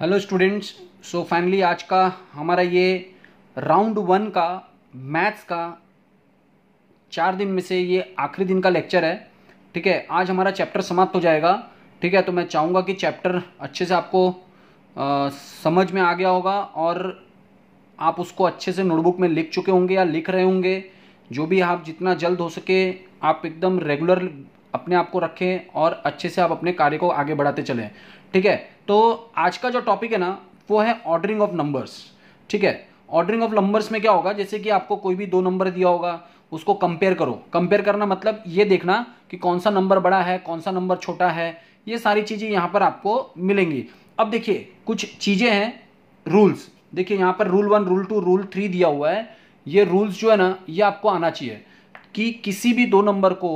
Hello students so finally आज का हमारा ये राउंड वन का मैथ्स का चार दिन में से ये आखिरी दिन का लेक्चर है ठीक है आज हमारा चैप्टर समाप्त हो जाएगा ठीक है तो मैं चाहूँगा कि चैप्टर अच्छे से आपको आ, समझ में आ गया होगा और आप उसको अच्छे से नोटबुक में लिख चुके होंगे या लिख रहे होंगे जो भी आप जितना जल्द हो सके आप एकदम रेगुलर अपने आप को रखें और अच्छे से आप अपने कार्य को आगे बढ़ाते चलें ठीक है तो आज का जो टॉपिक है ना वो है ऑर्डरिंग ऑफ नंबर्स ठीक है ऑर्डरिंग ऑफ नंबर्स में क्या होगा जैसे कि आपको कोई भी दो नंबर दिया होगा उसको कंपेयर करो कंपेयर करना मतलब ये देखना कि कौन सा नंबर बड़ा है कौन सा नंबर छोटा है ये सारी चीज़ें यहाँ पर आपको मिलेंगी अब देखिए कुछ चीज़ें हैं रूल्स देखिए यहाँ पर rule one rule two rule three दिया हुआ है ये रूल्स जो है ना ये आपको आना चाहिए कि किसी भी दो नंबर को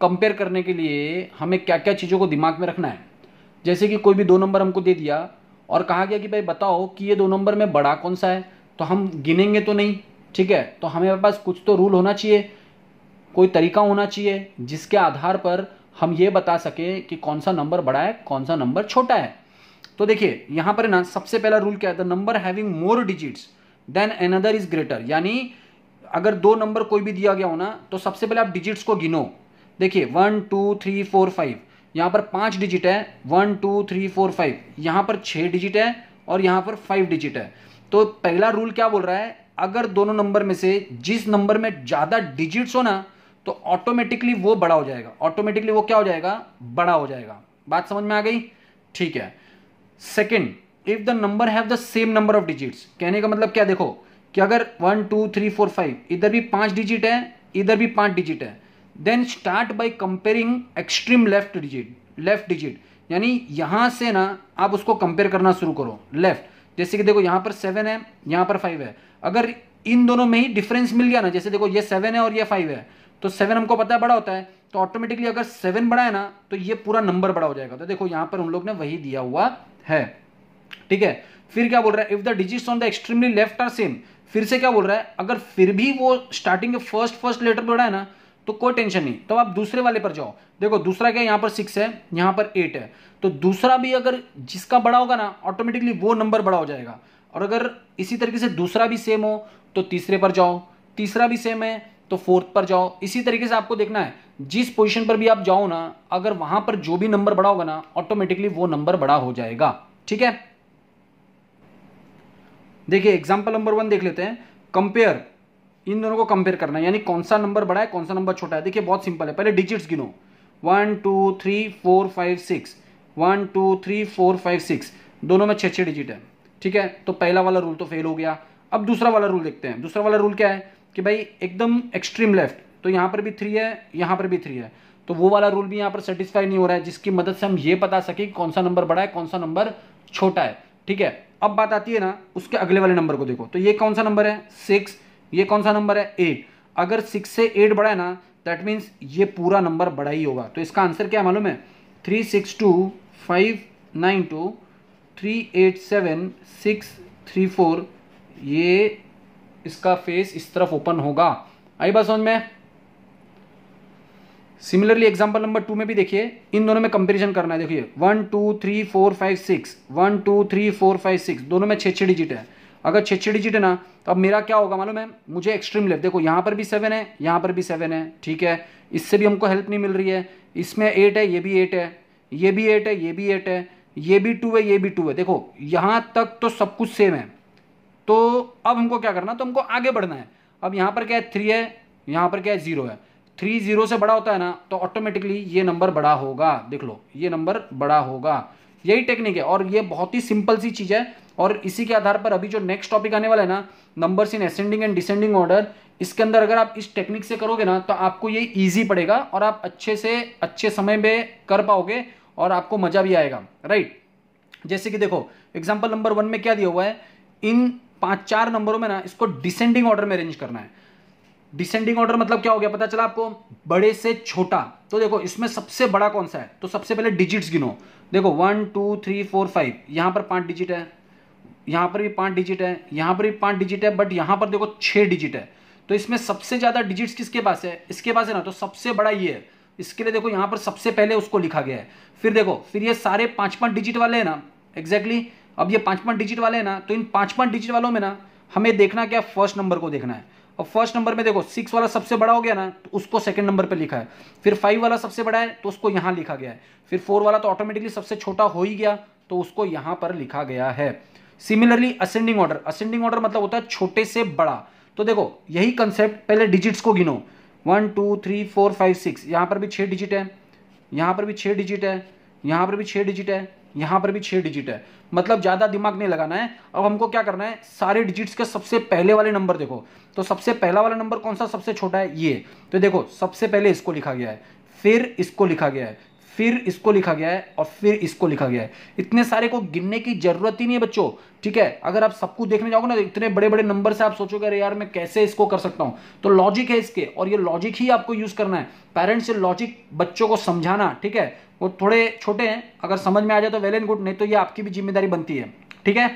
कंपेयर करने के लिए हमें क्या क्या चीज़ों को दिमाग में रखना है जैसे कि कोई भी दो नंबर हमको दे दिया और कहा गया कि भाई बताओ कि ये दो नंबर में बड़ा कौन सा है तो हम गिनेंगे तो नहीं ठीक है तो हमारे पास कुछ तो रूल होना चाहिए कोई तरीका होना चाहिए जिसके आधार पर हम ये बता सके कि कौन सा नंबर बड़ा है कौन सा नंबर छोटा है तो देखिए यहाँ पर ना सबसे पहला रूल क्या है the number having more digits than another is greater यानी अगर दो नंबर कोई भी दिया गया हो ना तो सबसे पहले आप डिजिट्स को गिनो देखिए one two three four five यहाँ पर पांच डिजिट है one two three four five यहाँ पर छह डिजिट है और यहाँ पर फाइव डिजिट है तो पहला रूल क्या बोल रहा है अगर दोनों नंबर में से जिस नंबर में ज़्यादा डिजिट्स हो ना तो ऑटोमेटिकली वो बड़ा हो जाएगा ऑटोमेटिकली वो क्या हो जाएगा बड़ा हो जाएगा बात समझ में आ गई ठीक है second if the number have the same number of digits कहने का मतलब क्या देखो कि अगर one two three four five इधर भी पांच डिजिट है इधर भी पांच डिजिट है then start by comparing extreme left digit left digit यानी यहाँ से ना आप उसको कंपेयर करना शुरू करो लेफ्ट जैसे कि देखो यहाँ पर सेवन है यहाँ पर फाइव है अगर इन दोनों में ही डिफरेंस मिल गया ना जैसे देखो ये सेवन है और ये फाइव है तो सेवन हमको पता है बड़ा होता है तो ऑटोमेटिकली अगर सेवन बड़ा है ना तो ये पूरा नंबर बड़ा हो जाएगा तो देखो यहाँ पर उन लोग ने वही दिया हुआ है ठीक है फिर क्या बोल रहा है if the digits on the extremely left are same फिर से क्या बोल रहा है अगर फिर भी वो स्टार्टिंग के फर्स्ट फर्स्ट लेटर बड़ा है ना तो कोई टेंशन नहीं तो आप दूसरे वाले पर जाओ देखो दूसरा क्या यहाँ पर सिक्स है यहाँ पर एट है तो दूसरा भी अगर जिसका बड़ा होगा ना ऑटोमेटिकली वो नंबर बड़ा हो जाएगा और अगर इसी तरीके से दूसरा भी सेम हो तो तीसरे पर जाओ तीसरा भी सेम है तो फोर्थ पर जाओ इसी तरीके से आपको देखना है जिस पोजीशन पर भी आप जाओ ना अगर वहां पर जो भी नंबर बड़ा होगा ना ऑटोमेटिकली वो नंबर बड़ा हो जाएगा ठीक है देखिए एग्जाम्पल नंबर वन देख लेते हैं कंपेयर इन दोनों को कंपेयर करना है यानी कौन सा नंबर बड़ा है कौन सा नंबर छोटा है देखिए बहुत सिंपल है पहले डिजिट्स गिनो one two three four five six one two three four five six दोनों में छः छः डिजिट है ठीक है तो पहला वाला रूल तो फेल हो गया अब दूसरा वाला रूल देखते हैं दूसरा वाला रूल क्या है कि भाई एकदम एक्सट्रीम लेफ्ट तो यहाँ पर भी थ्री है यहाँ पर भी थ्री है तो वो वाला रूल भी यहाँ पर सेटिस्फाई नहीं हो रहा है जिसकी मदद से हम ये बता सके कौन सा नंबर बड़ा है कौन सा नंबर छोटा है ठीक है अब बात आती है ना उसके अगले वाले नंबर को देखो तो ये कौन सा नंबर है सिक्स ये कौन सा नंबर है एट अगर सिक्स से एट बड़ा है ना दैट मीन्स ये पूरा नंबर बड़ा ही होगा तो इसका आंसर क्या मालूम है three six two five nine two three eight seven six three four ये इसका फेस इस तरफ ओपन होगा आई बात समझ में सिमिलरली एग्जाम्पल नंबर टू में भी देखिए इन दोनों में कंपेरिजन करना है देखिए one two three four five six one two three four five six दोनों में छः छः डिजिट है अगर छः छः डिजिट है ना तो अब मेरा क्या होगा मालूम है मुझे एक्सट्रीम लेफ्ट देखो यहाँ पर भी सेवन है यहाँ पर भी सेवन है ठीक है इससे भी हमको हेल्प नहीं मिल रही है इसमें एट है ये भी एट है ये भी एट है ये भी एट है ये भी टू है ये भी टू है देखो यहाँ तक तो सब कुछ सेम है तो अब हमको क्या करना तो हमको आगे बढ़ना है अब यहाँ पर क्या है थ्री है यहाँ पर क्या है जीरो है थ्री जीरो से बड़ा होता है ना तो ऑटोमेटिकली ये नंबर बड़ा होगा देख लो ये नंबर बड़ा होगा यही टेक्निक है और ये बहुत ही सिंपल सी चीज़ है और इसी के आधार पर अभी जो नेक्स्ट टॉपिक आने वाला है ना numbers in ascending and descending order इसके अंदर अगर आप इस टेक्निक से करोगे ना तो आपको ये ईजी पड़ेगा और आप अच्छे से अच्छे समय में कर पाओगे और आपको मजा भी आएगा राइट जैसे कि देखो एग्जाम्पल नंबर वन में क्या दिया हुआ है इन पांच चार नंबरों में ना इसको डिसेंडिंग ऑर्डर में अरेंज करना है डिसेंडिंग ऑर्डर मतलब क्या हो गया पता चला आपको बड़े से छोटा तो देखो इसमें सबसे बड़ा कौन सा है तो सबसे पहले डिजिट्स गिनो देखो one two three four five यहां पर पांच डिजिट है यहाँ पर भी पाँच डिजिट है यहाँ पर भी पाँच डिजिट है बट यहाँ पर देखो छः डिजिट है तो इसमें सबसे ज़्यादा डिजिट्स किसके पास है इसके पास है ना तो सबसे बड़ा ये है इसके लिए देखो यहाँ पर सबसे पहले उसको लिखा गया है फिर देखो फिर ये सारे पाँच पाँच डिजिट वाले हैं ना एग्जैक्टली अब ये पाँच पाँच डिजिट वाले हैं ना तो इन पाँच पाँच डिजिट वालों में ना हमें देखना क्या फर्स्ट नंबर को देखना है अब फर्स्ट नंबर में देखो सिक्स वाला सबसे बड़ा हो गया ना तो उसको सेकंड नंबर पे लिखा है फिर फाइव वाला सबसे बड़ा है तो उसको यहाँ लिखा गया है फिर फोर वाला तो ऑटोमेटिकली सबसे छोटा हो ही गया तो उसको यहाँ पर लिखा गया है similarly ascending order ascending order मतलब होता है छोटे से बड़ा तो देखो यही कंसेप्ट पहले डिजिट्स को गिनो one two three four five six यहाँ पर भी छः डिजिट है यहाँ पर भी छः डिजिट है यहाँ पर भी छः डिजिट है यहाँ पर भी छः डिजिट है मतलब ज़्यादा दिमाग नहीं लगाना है अब हमको क्या करना है सारे डिजिट्स के सबसे पहले वाले नंबर देखो तो सबसे पहला वाला नंबर कौन सा सबसे छोटा है ये तो देखो सबसे पहले इसको लिखा गया है फिर इसको लिखा गया है फिर इसको लिखा गया है और फिर इसको लिखा गया है इतने सारे को गिनने की जरूरत ही नहीं है बच्चों ठीक है अगर आप सबको देखने जाओगे ना तो इतने बड़े बड़े नंबर से आप सोचोगे अरे यार मैं कैसे इसको कर सकता हूं तो लॉजिक है इसके और ये लॉजिक ही आपको यूज करना है पेरेंट्स से लॉजिक बच्चों को समझाना ठीक है वो थोड़े छोटे हैं अगर समझ में आ जाए तो वेल एंड गुड नहीं तो ये आपकी भी जिम्मेदारी बनती है ठीक है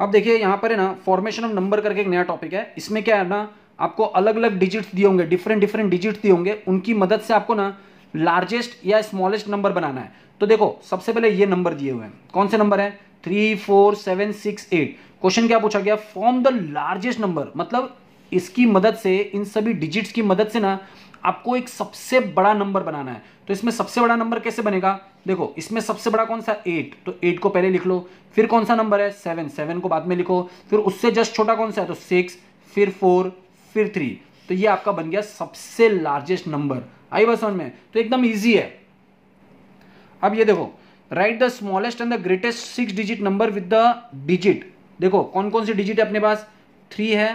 अब देखिए यहां पर है ना फॉर्मेशन ऑफ नंबर करके एक नया टॉपिक है इसमें क्या है ना आपको अलग अलग डिजिट्स दिए होंगे डिफरेंट डिफरेंट डिजिट्स दिए होंगे उनकी मदद से आपको ना लार्जेस्ट या स्मॉलेस्ट नंबर बनाना है तो देखो सबसे पहले ये नंबर दिए हुए हैं कौन से नंबर है three four seven six eight question क्या पूछा गया फॉर्म द लार्जेस्ट नंबर मतलब इसकी मदद से इन सभी डिजिट्स की मदद से ना आपको एक सबसे बड़ा नंबर बनाना है तो इसमें सबसे बड़ा नंबर कैसे बनेगा देखो इसमें सबसे बड़ा कौन सा एट तो एट को पहले लिख लो फिर कौन सा नंबर है सेवन सेवन को बाद में लिखो फिर उससे जस्ट छोटा कौन सा है तो सिक्स फिर फोर फिर थ्री तो ये आपका बन गया सबसे लार्जेस्ट नंबर आई बस में तो एकदम इजी है अब ये देखो write the smallest and the greatest six digit number with the digit देखो कौन कौन से डिजिट है अपने पास थ्री है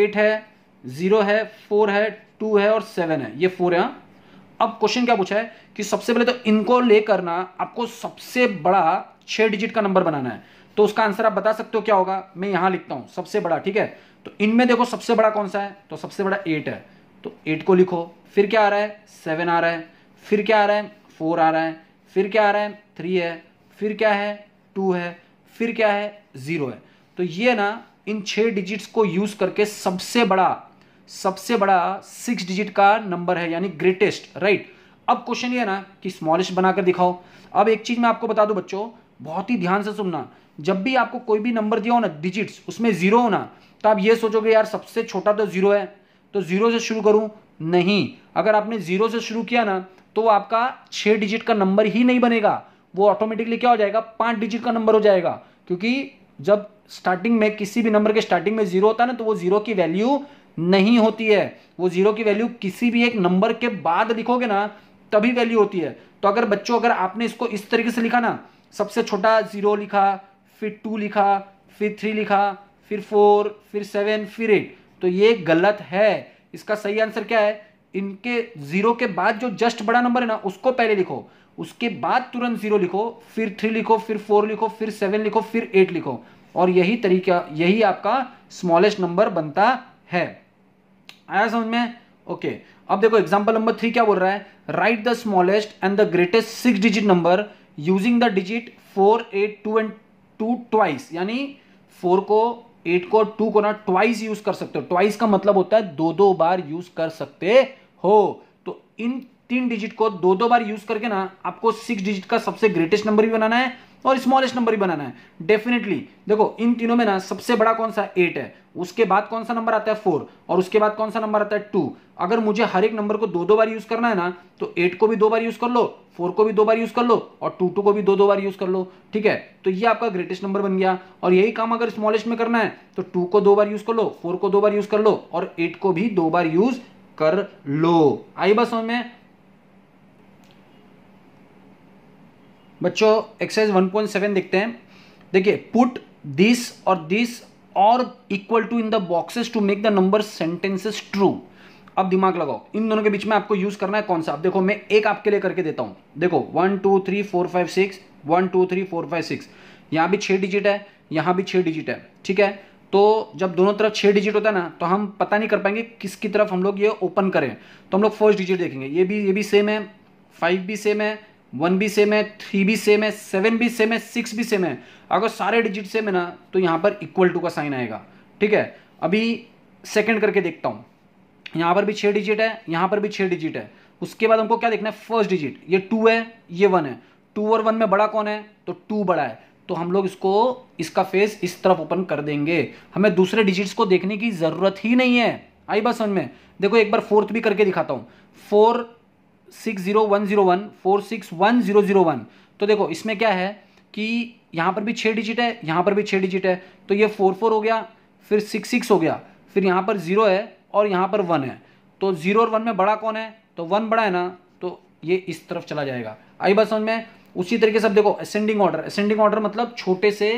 एट है जीरो है फोर है टू है और सेवन है ये फोर है हाँ? अब क्वेश्चन क्या पूछा है कि सबसे पहले तो इनको लेकर ना आपको सबसे बड़ा छह डिजिट का नंबर बनाना है तो उसका आंसर आप बता सकते हो क्या होगा मैं यहां लिखता हूं सबसे बड़ा ठीक है तो इनमें देखो सबसे बड़ा कौन सा है तो सबसे बड़ा एट है तो एट को लिखो फिर क्या आ रहा है सेवन आ रहा है फिर क्या आ रहा है फोर आ रहा है फिर क्या आ रहा है थ्री है फिर क्या है टू है फिर क्या है जीरो है तो ये ना इन छह डिजिट्स को यूज करके सबसे बड़ा सबसे बड़ा सिक्स डिजिट का नंबर है यानी ग्रेटेस्ट राइट अब क्वेश्चन ये ना कि स्मॉलेस्ट बनाकर दिखाओ अब एक चीज मैं आपको बता दू बच्चों बहुत ही ध्यान से सुनना जब भी आपको कोई भी नंबर दिया हो ना डिजिट्स उसमें जीरो होना तो आप ये सोचोगे यार सबसे छोटा तो जीरो है तो जीरो से शुरू करूं नहीं अगर आपने जीरो से शुरू किया ना तो आपका छह डिजिट का नंबर ही नहीं बनेगा वो ऑटोमेटिकली क्या हो जाएगा पांच डिजिट का नंबर हो जाएगा क्योंकि जब स्टार्टिंग में किसी भी नंबर के स्टार्टिंग में जीरो होता है ना तो वो जीरो की वैल्यू नहीं होती है वो जीरो की वैल्यू किसी भी एक नंबर के बाद लिखोगे ना तभी वैल्यू होती है तो अगर बच्चों अगर आपने इसको इस तरीके से लिखा ना सबसे छोटा जीरो लिखा फिर टू लिखा फिर थ्री लिखा फिर फोर फिर सेवन फिर एट तो ये गलत है इसका सही आंसर क्या है इनके जीरो के बाद जो जस्ट बड़ा नंबर है ना उसको पहले लिखो उसके बाद तुरंत जीरो लिखो फिर थ्री लिखो फिर फोर लिखो फिर सेवन लिखो फिर एट लिखो और यही तरीका यही आपका स्मॉलेस्ट नंबर बनता है आया समझ में ओके अब देखो एग्जांपल नंबर थ्री क्या बोल रहा है write the smallest and the greatest six digit number using the digit four eight two and two twice यानी फोर को एट को टू को ना ट्वाइस यूज कर सकते हो ट्वाइस का मतलब होता है दो दो बार यूज कर सकते हो तो इन तीन डिजिट को दो दो बार यूज करके ना आपको सिक्स डिजिट का सबसे ग्रेटेस्ट नंबर भी बनाना है और स्मॉलेस्ट नंबर भी बनाना है डेफिनेटली देखो इन तीनों में ना सबसे बड़ा कौन सा एट है उसके बाद कौन सा नंबर आता है फोर और उसके बाद कौन सा नंबर आता है टू अगर मुझे हर एक नंबर को दो दो बार यूज करना है ना तो एट को भी दो बार यूज कर लो फोर को भी दो बार यूज कर लो और टू टू को भी दो दो बार यूज कर लो ठीक है तो ये आपका ग्रेटेस्ट नंबर बन गया और यही काम अगर स्मॉलेस्ट में करना है तो टू को दो बार यूज कर लो फोर को दो बार यूज कर लो और एट को भी दो बार यूज कर लो आई बस में बच्चों एक्सरसाइज 1.7 देखते हैं देखिए पुट दिस और दिस और equal to in the boxes to make the number sentences true अब दिमाग लगाओ इन दोनों के बीच में आपको यूज करना है कौन सा अब देखो मैं एक आपके लिए करके देता हूं देखो one two three four five six one two three four five six यहां भी छह डिजिट है यहां भी छह डिजिट है ठीक है तो जब दोनों तरफ छह डिजिट होता है ना तो हम पता नहीं कर पाएंगे किसकी तरफ हम लोग ये ओपन करें तो हम लोग फर्स्ट डिजिट देखेंगे ये भी ये भी सेम है फाइव भी सेम है वन भी सेम है थ्री भी सेम है सेवन भी सेम है सिक्स भी सेम है अगर सारे डिजिट सेम है ना तो यहाँ पर इक्वल टू का साइन आएगा ठीक है अभी सेकंड करके देखता हूँ यहाँ पर भी छः डिजिट है यहाँ पर भी छः डिजिट है उसके बाद हमको क्या देखना है फर्स्ट डिजिट ये टू है ये वन है टू और वन में बड़ा कौन है तो टू बड़ा है तो हम लोग इसको इसका फेस इस तरफ ओपन कर देंगे हमें दूसरे डिजिट्स को देखने की ज़रूरत ही नहीं है आई बात समझ में देखो एक बार फोर्थ भी करके दिखाता हूँ four six zero one zero one four six one zero zero one तो देखो इसमें क्या है कि यहाँ पर भी छः डिजिट है यहाँ पर भी छः डिजिट है तो ये फोर फोर हो गया फिर सिक्स सिक्स हो गया फिर यहाँ पर ज़ीरो है और यहाँ पर वन है तो ज़ीरो और वन में बड़ा कौन है तो वन बड़ा है ना तो ये इस तरफ चला जाएगा आई बस समझ में उसी तरीके से अब देखो असेंडिंग ऑर्डर असेंडिंग ऑर्डर मतलब छोटे से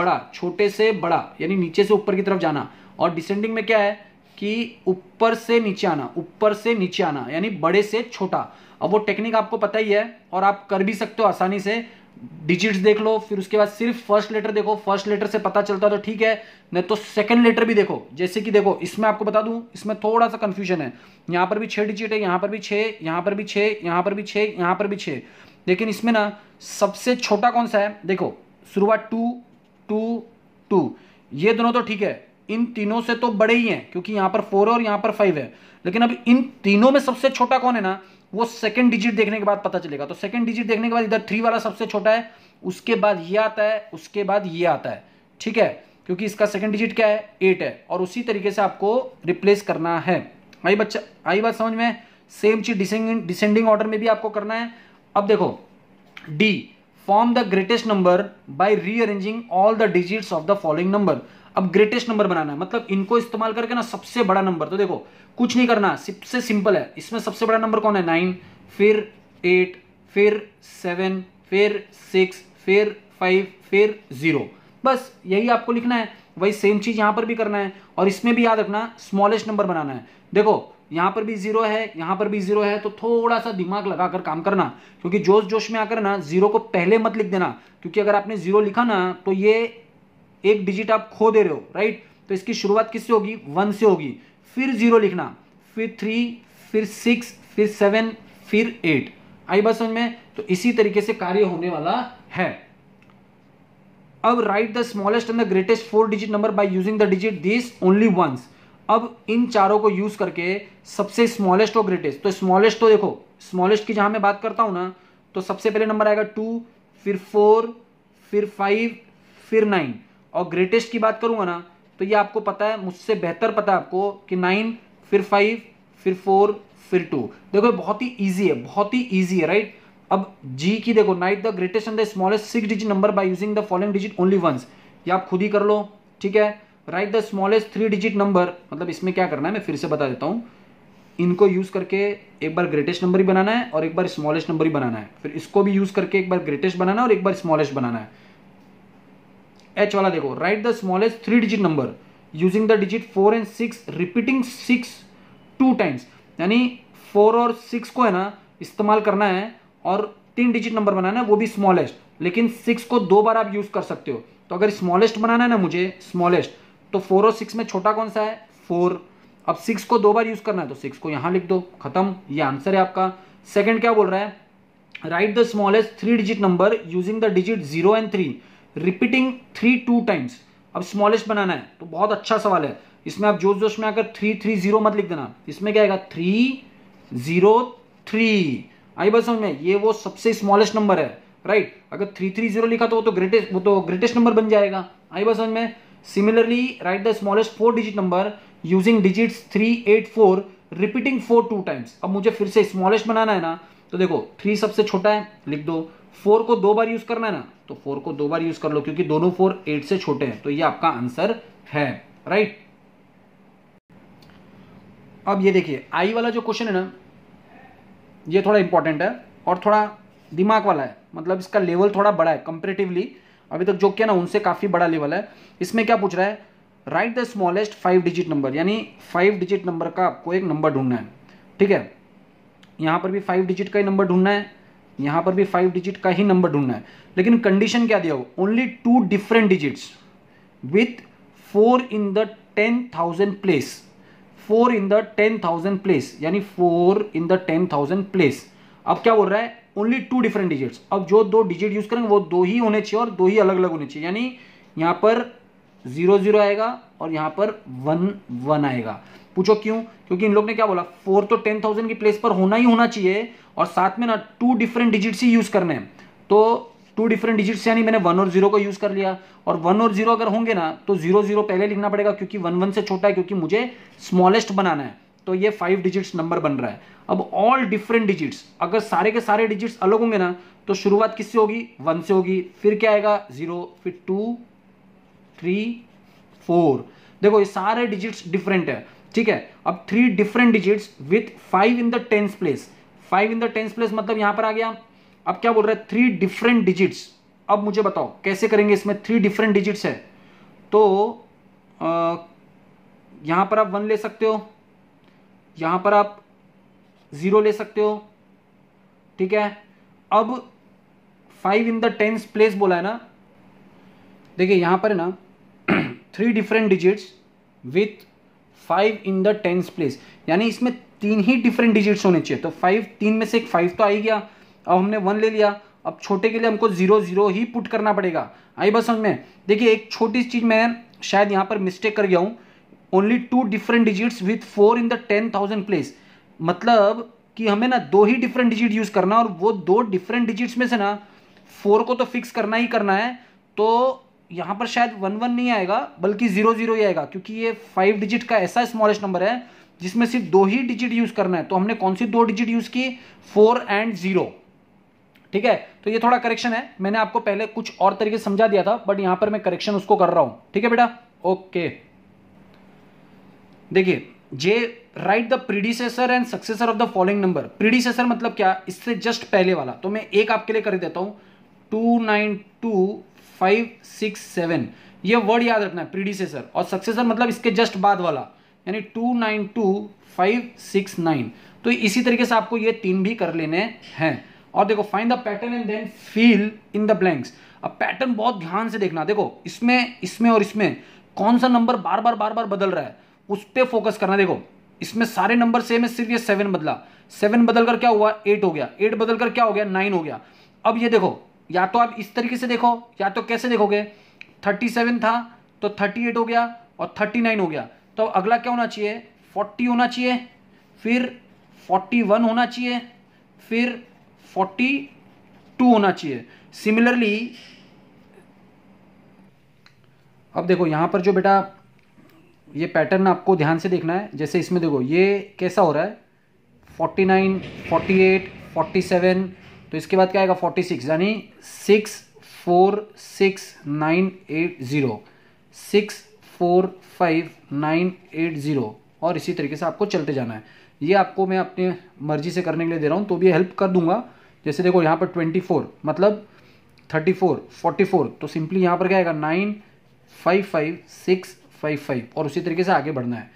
बड़ा छोटे से बड़ा यानी नीचे से ऊपर की तरफ जाना और डिसेंडिंग में क्या है कि ऊपर से नीचे आना ऊपर से नीचे आना यानी बड़े से छोटा अब वो टेक्निक आपको पता ही है और आप कर भी सकते हो आसानी से डिजिट्स देख लो फिर उसके बाद सिर्फ फर्स्ट लेटर देखो फर्स्ट लेटर से पता चलता तो ठीक है नहीं तो सेकंड लेटर भी देखो जैसे कि देखो इसमें आपको बता दूं इसमें थोड़ा सा कंफ्यूजन है यहां पर भी छह डिजिट है यहां पर भी छह यहां पर भी छः यहां पर भी छः यहां पर भी छे लेकिन इसमें ना सबसे छोटा कौन सा है देखो शुरुआत टू टू टू ये दोनों तो ठीक है इन तीनों से तो बड़े ही हैं क्योंकि यहां पर फोर है और यहां पर फाइव है लेकिन अब इन तीनों में सबसे छोटा कौन है ना वो सेकंड डिजिट देखने के बाद पता चलेगा तो सेकंड डिजिट देखने के बाद इधर थ्री वाला सबसे छोटा है उसके बाद ये आता है उसके बाद ये आता है ठीक है क्योंकि इसका सेकंड डिजिट क्या है एट है और उसी तरीके से आपको रिप्लेस करना है आई बच्चा आई बात समझ में सेम चीज डिसेंडिंग ऑर्डर में भी आपको करना है अब देखो d form the greatest number by rearranging all the digits of the following number अब ग्रेटेस्ट नंबर बनाना है मतलब इनको इस्तेमाल करके ना सबसे बड़ा नंबर तो देखो कुछ नहीं करना सबसे सिंपल है इसमें सबसे बड़ा नंबर कौन है नाइन फिर एट फिर सेवन फिर सिक्स फिर फाइव फिर जीरो बस यही आपको लिखना है वही सेम चीज यहां पर भी करना है और इसमें भी याद रखना स्मॉलेस्ट नंबर बनाना है देखो यहां पर भी जीरो है यहां पर भी जीरो है तो थोड़ा सा दिमाग लगाकर काम करना क्योंकि जोश जोश में आकर ना जीरो को पहले मत लिख देना क्योंकि अगर आपने जीरो लिखा ना तो ये एक डिजिट आप खो दे रहे हो राइट तो इसकी शुरुआत किससे होगी वन से होगी फिर जीरो लिखना फिर थ्री फिर सिक्स फिर सेवन फिर एट आई बस समझ में तो इसी तरीके से कार्य होने वाला है अब write the smallest and the greatest four digit number by using the digit this only once अब इन चारों को यूज करके सबसे स्मॉलेस्ट और ग्रेटेस्ट तो स्मॉलेस्ट तो देखो स्मॉलेस्ट की जहां मैं बात करता हूं ना तो सबसे पहले नंबर आएगा टू फिर फोर फिर फाइव फिर नाइन और ग्रेटेस्ट की बात करूंगा ना तो ये आपको पता है मुझसे बेहतर पता है आपको कि नाइन फिर फाइव फिर फोर फिर टू देखो बहुत ही ईजी है बहुत ही ईजी है राइट अब जी की देखो write the greatest and the smallest six digit number by using the following digit only once ये आप खुद ही कर लो ठीक है write the smallest three digit number मतलब इसमें क्या करना है मैं फिर से बता देता हूँ इनको यूज़ करके एक बार ग्रेटेस्ट नंबर ही बनाना है और एक बार स्मॉलेस्ट नंबर ही बनाना है फिर इसको भी यूज़ करके एक बार ग्रेटेस्ट बनाना है और एक बार स्मॉलेस्ट बनाना है एच वाला देखो write the smallest three digit number using the digit four and six repeating six two times यानी फोर और सिक्स को है ना इस्तेमाल करना है और तीन डिजिट नंबर बनाना है वो भी स्मॉलेस्ट लेकिन सिक्स को दो बार आप यूज़ कर सकते हो तो अगर स्मॉलेस्ट बनाना है ना मुझे स्मॉलेस्ट तो फोर और सिक्स में छोटा कौन सा है फोर अब सिक्स को दो बार यूज़ करना है तो सिक्स को यहां लिख दो खत्म ये आंसर है आपका सेकंड क्या बोल रहा है write the smallest three digit number using the digit zero and three repeating three two times अब स्मॉलेस्ट बनाना है तो बहुत अच्छा सवाल है इसमें आप जोश जोश में आकर थ्री थ्री जीरो मत लिख देना इसमें क्या आएगा थ्री जीरो थ्री आई बस समझ में ये वो सबसे स्मॉलेस्ट नंबर है राइट अगर थ्री थ्री जीरो लिखा तो वो तो ग्रेटेस्ट वो तो ग्रेटेस्ट नंबर बन जाएगा आई बस समझ में similarly write the smallest four digit number using digit three eight four repeating four two times अब मुझे फिर से स्मॉलेस्ट बनाना है ना तो देखो थ्री सबसे छोटा है लिख दो फोर को दो बार यूज करना है ना तो फोर को दो बार यूज कर लो क्योंकि दोनों फोर एट से छोटे हैं तो ये आपका आंसर है राइट अब ये देखिए आई वाला जो क्वेश्चन है ना ये थोड़ा इंपॉर्टेंट है और थोड़ा दिमाग वाला है मतलब इसका लेवल थोड़ा बड़ा है कंपेरेटिवली अभी तक जो किया ना उनसे काफ़ी बड़ा लेवल है इसमें क्या पूछ रहा है write the smallest five digit number यानी फाइव डिजिट नंबर का आपको एक नंबर ढूंढना है ठीक है यहां पर भी फाइव डिजिट का ही नंबर ढूंढना है यहां पर भी फाइव डिजिट का ही नंबर ढूंढना है लेकिन कंडीशन क्या दिया हो only two different digits with four in the ten thousand place four in the ten thousand place यानी four in the ten thousand place अब क्या बोल रहा है ओनली टू डिफरेंट डिजिट्स अब जो दो डिजिट यूज करेंगे वो दो ही होने चाहिए और दो ही अलग अलग होने चाहिए यानी यहां पर जीरो जीरो आएगा और यहां पर वन वन आएगा पूछो क्यों क्योंकि इन लोग ने क्या बोला फोर तो टेन थाउजेंड की प्लेस पर होना ही होना चाहिए और साथ में ना टू डिफरेंट डिजिट्स ही यूज करने हैं तो टू डिफरेंट डिजिट्स यानी मैंने वन और जीरो को यूज कर लिया और वन और जीरो अगर होंगे ना तो जीरो जीरो पहले लिखना पड़ेगा क्योंकि वन वन से छोटा है क्योंकि मुझे स्मॉलेस्ट बनाना है तो ये फाइव डिजिट्स नंबर बन रहा है अब ऑल डिफरेंट डिजिट्स अगर सारे के सारे डिजिट्स अलग होंगे ना तो शुरुआत किससे होगी वन से होगी फिर क्या आएगा जीरो फिर टू थ्री फोर देखो ये सारे डिजिट्स डिफरेंट है ठीक है अब three different digits with five in the tens place five in the tens place मतलब यहां पर आ गया अब क्या बोल रहा है थ्री डिफरेंट डिजिट्स अब मुझे बताओ कैसे करेंगे इसमें थ्री डिफरेंट डिजिट्स है तो आ, यहां पर आप वन ले सकते हो यहां पर आप जीरो ले सकते हो ठीक है अब five in the tens place बोला है ना देखिए यहां पर है ना three different digits with five in the tens place यानी इसमें तीन ही डिफरेंट डिजिट्स होने चाहिए तो फाइव तीन में से एक फाइव तो आई गया अब हमने वन ले लिया अब छोटे के लिए हमको जीरो जीरो ही पुट करना पड़ेगा आई बस समझ में देखिए एक छोटी सी चीज़ मैं शायद यहाँ पर मिस्टेक कर गया हूँ only two different digits with four in the ten thousand place मतलब कि हमें ना दो ही डिफरेंट डिजिट यूज़ करना और वो दो डिफरेंट डिजिट्स में से ना फोर को तो फिक्स करना ही करना है तो यहाँ पर शायद वन वन नहीं आएगा बल्कि जीरो जीरो ही आएगा क्योंकि ये फाइव डिजिट का ऐसा स्मॉलेस्ट नंबर है जिसमें सिर्फ दो ही डिजिट यूज करना है तो हमने कौन सी दो डिजिट यूज की फोर एंड जीरो ठीक है तो ये थोड़ा करेक्शन है मैंने आपको पहले कुछ और तरीके समझा दिया था बट यहां पर मैं करेक्शन उसको कर रहा हूं ठीक है बेटा ओके देखिए j write the predecessor and successor of the following number predecessor मतलब क्या इससे जस्ट पहले वाला तो मैं एक आपके लिए कर देता हूं two nine two five six seven ये वर्ड याद रखना है प्रीडिसेसर और सक्सेसर मतलब इसके जस्ट बाद वाला यानी two nine two five six nine तो इसी तरीके से आपको ये तीन भी कर लेने हैं और देखो find the pattern and then fill in the blanks अब पैटर्न बहुत ध्यान से देखना देखो इसमें इसमें और इसमें कौन सा नंबर बार बार बार बार बदल रहा है उस पर फोकस करना देखो इसमें सारे नंबर सेम है सिर्फ ये सेवन बदला सेवन बदलकर क्या हुआ एट हो गया एट बदलकर क्या हो गया नाइन हो गया अब ये देखो या तो आप इस तरीके से देखो या तो कैसे देखोगे थर्टी सेवन था तो थर्टी एट हो गया और थर्टी नाइन हो गया तो अगला क्या होना चाहिए फोर्टी होना चाहिए फिर फोर्टी वन होना चाहिए फिर फोर्टी टू होना चाहिए सिमिलरली अब देखो यहां पर जो बेटा ये पैटर्न आपको ध्यान से देखना है जैसे इसमें देखो ये कैसा हो रहा है forty nine forty eight forty seven तो इसके बाद क्या आएगा फोर्टी सिक्स यानी six four six nine eight zero six four five nine eight zero और इसी तरीके से आपको चलते जाना है ये आपको मैं अपनी मर्जी से करने के लिए दे रहा हूँ तो भी हेल्प कर दूंगा जैसे देखो यहाँ पर ट्वेंटी फोर मतलब थर्टी फोर फोर्टी फोर तो सिंपली यहाँ पर क्या आएगा nine five five six five five और उसी तरीके से आगे बढ़ना है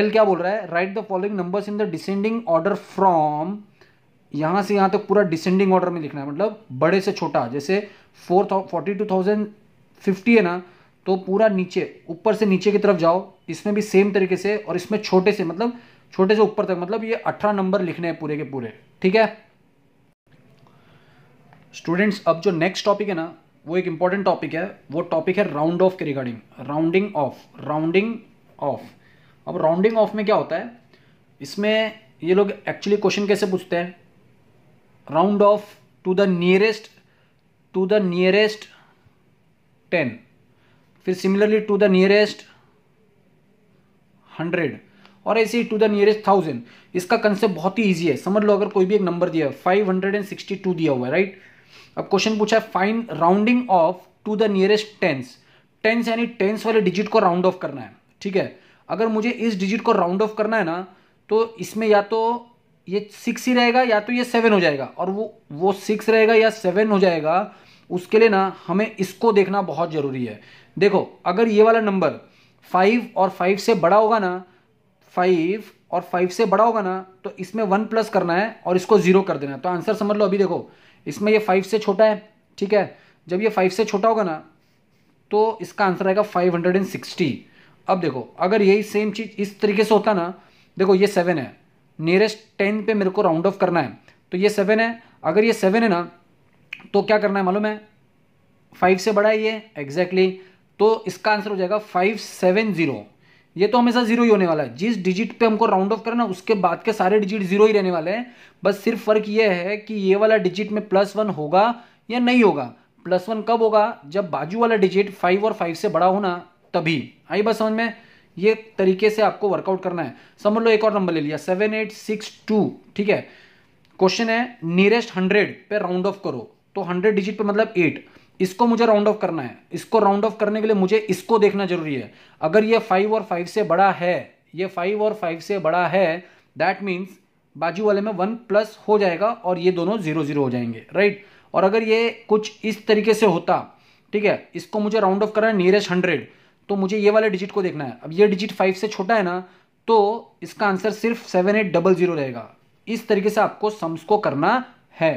एल क्या बोल रहा है write the following numbers in the descending order from यहाँ से यहाँ तक तो पूरा डिसेंडिंग ऑर्डर में लिखना है मतलब बड़े से छोटा जैसे four forty two thousand fifty है ना तो पूरा नीचे ऊपर से नीचे की तरफ जाओ इसमें भी सेम तरीके से और इसमें छोटे से मतलब छोटे से ऊपर तक मतलब ये अठारह नंबर लिखने हैं पूरे के पूरे ठीक है स्टूडेंट्स अब जो नेक्स्ट टॉपिक है ना वो एक इंपॉर्टेंट टॉपिक है वो टॉपिक है राउंड ऑफ के regarding rounding off rounding off अब राउंडिंग ऑफ में क्या होता है इसमें ये लोग एक्चुअली क्वेश्चन कैसे पूछते हैं round off to the nearest to the nearest 10 फिर similarly to the nearest hundred और ऐसे ही टू द नियरेस्ट थाउजेंड इसका कंसेप्ट बहुत ही ईजी है समझ लो अगर कोई भी एक नंबर दिया है five hundred and sixty two दिया हुआ है राइट अब क्वेश्चन पूछा है find rounding off to the nearest tens tens यानी टेंस वाले डिजिट को राउंड ऑफ करना है ठीक है अगर मुझे इस डिजिट को राउंड ऑफ करना है ना तो इसमें या तो ये सिक्स ही रहेगा या तो ये सेवन हो जाएगा और वो वो सिक्स रहेगा या सेवन हो जाएगा उसके लिए ना हमें इसको देखना बहुत ज़रूरी है देखो अगर ये वाला नंबर फाइव और फाइव से बड़ा होगा ना फाइव और फाइव से बड़ा होगा ना तो इसमें वन प्लस करना है और इसको ज़ीरो कर देना है तो आंसर समझ लो अभी देखो इसमें ये फाइव से छोटा है ठीक है जब ये फाइव से छोटा होगा ना तो इसका आंसर आएगा फाइव हंड्रेड एंड सिक्सटी अब देखो अगर यही सेम चीज़ इस तरीके से होता ना देखो ये सेवन है नियरेस्ट टेन पे मेरे को राउंड ऑफ करना है तो ये सेवन है अगर ये सेवन है ना तो क्या करना है मालूम है फाइव से बड़ा है ये एग्जैक्टली exactly. तो इसका आंसर हो जाएगा फाइव सेवन जीरो ये तो हमेशा जीरो ही होने वाला है जिस डिजिट पे हमको राउंड ऑफ करना उसके बाद के सारे डिजिट जीरो ही रहने वाले हैं बस सिर्फ फर्क ये है कि ये वाला डिजिट में प्लस वन होगा या नहीं होगा प्लस वन कब होगा जब बाजू वाला डिजिट फाइव और फाइव से बड़ा होना तभी आई बस समझ में ये तरीके से आपको वर्कआउट करना है समझ लो एक और नंबर ले लिया सेवन एट सिक्स टू ठीक है क्वेश्चन है नियरेस्ट हंड्रेड पे राउंड ऑफ करो तो हंड्रेड डिजिट पे मतलब एट इसको मुझे राउंड ऑफ करना है इसको राउंड ऑफ करने के लिए मुझे इसको देखना जरूरी है अगर ये फाइव और फाइव से बड़ा है ये फाइव और फाइव से बड़ा है दैट मीन्स बाजू वाले में वन प्लस हो जाएगा और ये दोनों जीरो जीरो हो जाएंगे राइट और अगर ये कुछ इस तरीके से होता ठीक है इसको मुझे राउंड ऑफ करना है नियरेस्ट हंड्रेड तो मुझे ये वाले डिजिट को देखना है अब ये डिजिट फाइव से छोटा है ना तो इसका आंसर सिर्फ सेवन एट डबल जीरो रहेगा इस तरीके से आपको सम्स को करना है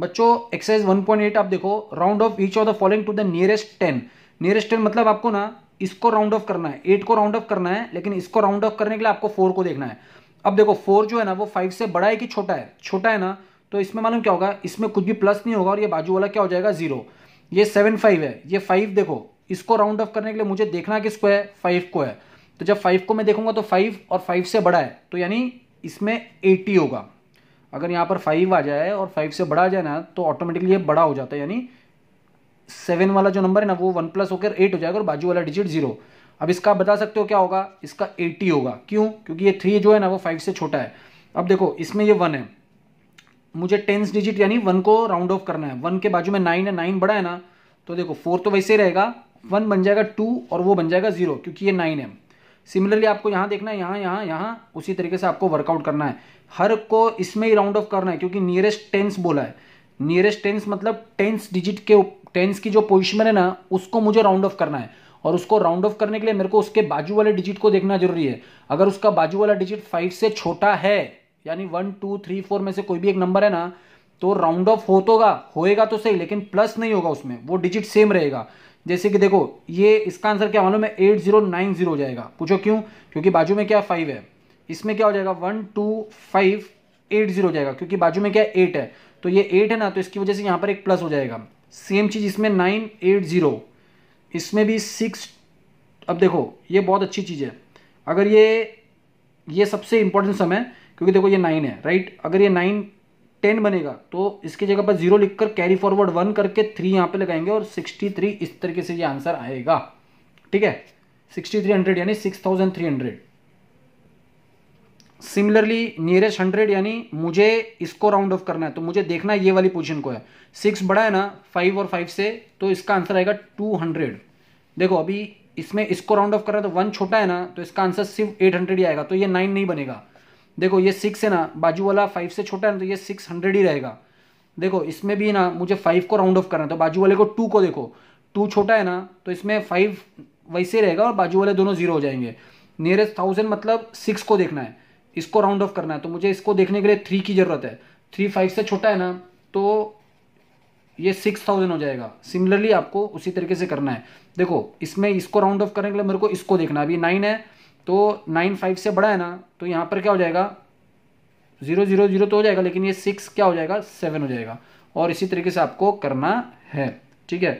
बच्चों एक्सरसाइज एट आप देखो round off each of the following to the nearest ten nearest ten मतलब आपको ना इसको राउंड ऑफ करना है एट को राउंड ऑफ करना है लेकिन इसको राउंड ऑफ करने के लिए आपको फोर को देखना है अब देखो फोर जो है ना वो फाइव से बड़ा है कि छोटा है छोटा है ना तो इसमें मालूम क्या होगा इसमें कुछ भी प्लस नहीं होगा और ये बाजू वाला क्या हो जाएगा जीरो ये सेवन फाइव है ये फाइव देखो इसको राउंड ऑफ करने के लिए मुझे देखना किसको है फाइव को है तो जब फाइव को मैं देखूंगा तो फाइव और फाइव से बड़ा है तो यानी इसमें एटी होगा अगर यहाँ पर फाइव आ जाए और फाइव से बड़ा आ जाए ना तो ऑटोमेटिकली ये बड़ा हो जाता है यानी सेवन वाला जो नंबर है ना वो वन प्लस होकर एट हो जाएगा और बाजू वाला डिजिट जीरो अब इसका बता सकते हो क्या होगा इसका एटी होगा क्यों क्योंकि ये थ्री जो है ना वो फाइव से छोटा है अब देखो इसमें ये वन है मुझे टेंस डिजिट यानी वन को राउंड ऑफ करना है वन के बाजू में नाइन है नाइन बड़ा है ना तो देखो फोर तो वैसे ही रहेगा वन बन जाएगा टू और वो बन जाएगा जीरो क्योंकि ये नाइन है सिमिलरली आपको यहाँ देखना है यहाँ यहाँ यहाँ उसी तरीके से आपको वर्कआउट करना है हर को इसमें ही राउंड ऑफ करना है क्योंकि नियरेस्ट टेंस बोला है नियरेस्ट टेंस मतलब टेंस डिजिट के टेंस की जो पोजिशन है ना उसको मुझे राउंड ऑफ करना है और उसको राउंड ऑफ करने के लिए मेरे को उसके बाजू वाले डिजिट को देखना जरूरी है अगर उसका बाजू वाला डिजिट फाइव से छोटा है यानी वन टू थ्री फोर में से कोई भी एक नंबर है ना तो राउंड ऑफ हो तो होएगा तो सही लेकिन प्लस नहीं होगा उसमें वो डिजिट सेम रहेगा जैसे कि देखो ये इसका आंसर क्या मालूम है एट जीरो नाइन जीरो हो जाएगा पूछो क्यों क्योंकि बाजू में क्या फाइव है इसमें क्या हो जाएगा one two five eight zero हो जाएगा क्योंकि बाजू में क्या एट है तो ये एट है ना तो इसकी वजह से यहाँ पर एक प्लस हो जाएगा सेम चीज़ इसमें नाइन एट जीरो इसमें भी सिक्स अब देखो ये बहुत अच्छी चीज़ है अगर ये ये सबसे इंपॉर्टेंट सम है क्योंकि देखो ये नाइन है राइट अगर ये नाइन टेन बनेगा तो इसकी जगह पर जीरो लिखकर कैरी फॉरवर्ड वन करके थ्री यहाँ पे लगाएंगे और सिक्सटी थ्री इस तरीके से ये आंसर आएगा ठीक है सिक्सटी थ्री हंड्रेड यानी six thousand three hundred similarly nearest hundred यानी मुझे इसको राउंड ऑफ करना है तो मुझे देखना ये वाली पोजिशन को है सिक्स बड़ा है ना फाइव और फाइव से तो इसका आंसर आएगा टू हंड्रेड देखो अभी इसमें इसको राउंड ऑफ कर रहा है तो वन छोटा है ना तो इसका आंसर सिर्फ एट हंड्रेड ही आएगा तो ये नाइन नहीं बनेगा देखो ये सिक्स है ना बाजू वाला फाइव से छोटा है ना तो ये सिक्स हंड्रेड ही रहेगा देखो इसमें भी ना मुझे फाइव को राउंड ऑफ करना है तो बाजू वाले को टू को देखो टू छोटा है ना तो इसमें फाइव वैसे रहेगा और बाजू वाले दोनों जीरो हो जाएंगे नियरेस्ट थाउजेंड मतलब सिक्स को देखना है इसको राउंड ऑफ करना है तो मुझे इसको देखने के लिए थ्री की ज़रूरत है थ्री फाइव से छोटा है ना तो ये सिक्स थाउजेंड हो जाएगा सिमिलरली आपको उसी तरीके से करना है देखो इसमें इसको राउंड ऑफ करने के लिए मेरे को इसको देखना है अभी नाइन है तो नाइन फाइव से बड़ा है ना तो यहाँ पर क्या हो जाएगा ज़ीरो ज़ीरो ज़ीरो तो हो जाएगा लेकिन ये सिक्स क्या हो जाएगा सेवन हो जाएगा और इसी तरीके से आपको करना है ठीक है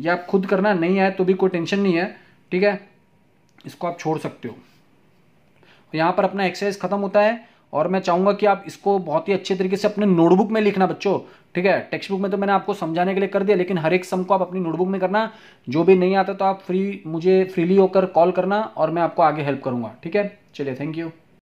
ये आप खुद करना नहीं आए तो भी कोई टेंशन नहीं है ठीक है इसको आप छोड़ सकते हो यहाँ पर अपना एक्सरसाइज खत्म होता है और मैं चाहूँगा कि आप इसको बहुत ही अच्छे तरीके से अपने नोटबुक में लिखना बच्चों ठीक है टेक्स्ट बुक में तो मैंने आपको समझाने के लिए कर दिया लेकिन हर एक सम को आप अपनी नोटबुक में करना जो भी नहीं आता तो आप फ्री मुझे फ्रीली होकर कॉल करना और मैं आपको आगे हेल्प करूँगा ठीक है चलिए थैंक यू